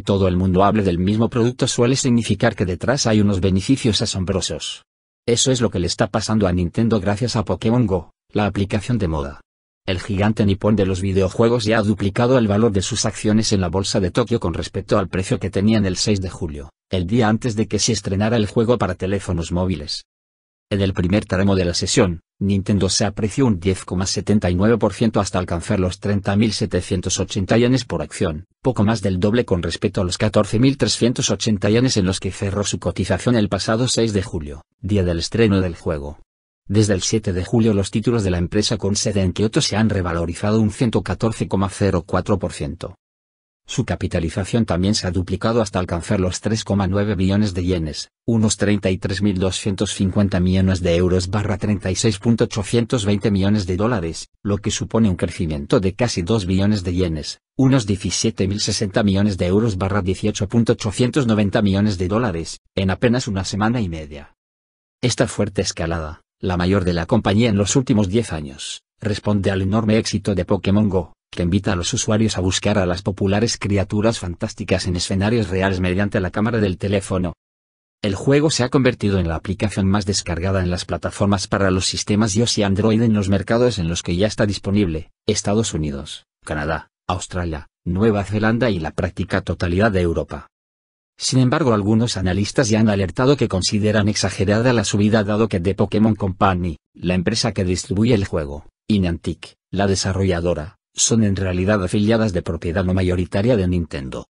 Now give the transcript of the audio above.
todo el mundo hable del mismo producto suele significar que detrás hay unos beneficios asombrosos. Eso es lo que le está pasando a Nintendo gracias a Pokémon Go, la aplicación de moda. El gigante nipón de los videojuegos ya ha duplicado el valor de sus acciones en la bolsa de Tokio con respecto al precio que tenían el 6 de julio, el día antes de que se estrenara el juego para teléfonos móviles. En el primer tramo de la sesión, Nintendo se apreció un 10,79% hasta alcanzar los 30.780 yenes por acción, poco más del doble con respecto a los 14.380 yenes en los que cerró su cotización el pasado 6 de julio, día del estreno del juego. Desde el 7 de julio los títulos de la empresa con sede en Kyoto se han revalorizado un 114,04%. Su capitalización también se ha duplicado hasta alcanzar los 3,9 billones de yenes, unos 33.250 millones de euros barra 36.820 millones de dólares, lo que supone un crecimiento de casi 2 billones de yenes, unos 17.060 millones de euros barra 18.890 millones de dólares, en apenas una semana y media. Esta fuerte escalada, la mayor de la compañía en los últimos 10 años, responde al enorme éxito de Pokémon Go, que invita a los usuarios a buscar a las populares criaturas fantásticas en escenarios reales mediante la cámara del teléfono. El juego se ha convertido en la aplicación más descargada en las plataformas para los sistemas iOS y Android en los mercados en los que ya está disponible, Estados Unidos, Canadá, Australia, Nueva Zelanda y la práctica totalidad de Europa. Sin embargo, algunos analistas ya han alertado que consideran exagerada la subida dado que The Pokémon Company, la empresa que distribuye el juego, y Niantic, la desarrolladora, son en realidad afiliadas de propiedad no mayoritaria de Nintendo.